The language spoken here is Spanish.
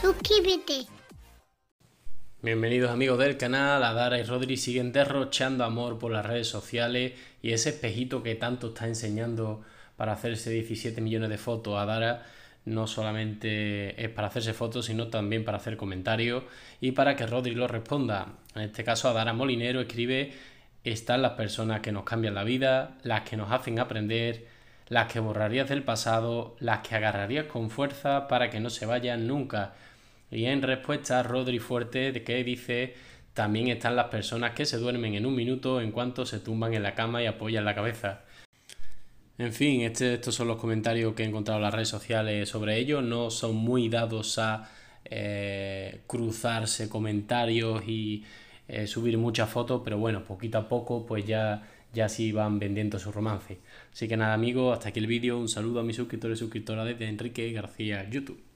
Suscríbete. Bienvenidos amigos del canal, Adara y Rodri siguen derrochando amor por las redes sociales y ese espejito que tanto está enseñando para hacerse 17 millones de fotos a Adara no solamente es para hacerse fotos, sino también para hacer comentarios y para que Rodri lo responda. En este caso, Adara Molinero escribe, están las personas que nos cambian la vida, las que nos hacen aprender, las que borrarías del pasado, las que agarrarías con fuerza para que no se vayan nunca. Y en respuesta, Rodri Fuerte, de que dice, también están las personas que se duermen en un minuto en cuanto se tumban en la cama y apoyan la cabeza. En fin, este, estos son los comentarios que he encontrado en las redes sociales sobre ello. No son muy dados a eh, cruzarse comentarios y eh, subir muchas fotos, pero bueno, poquito a poco pues ya, ya sí van vendiendo su romance. Así que nada amigos, hasta aquí el vídeo, un saludo a mis suscriptores y suscriptoras desde Enrique García YouTube.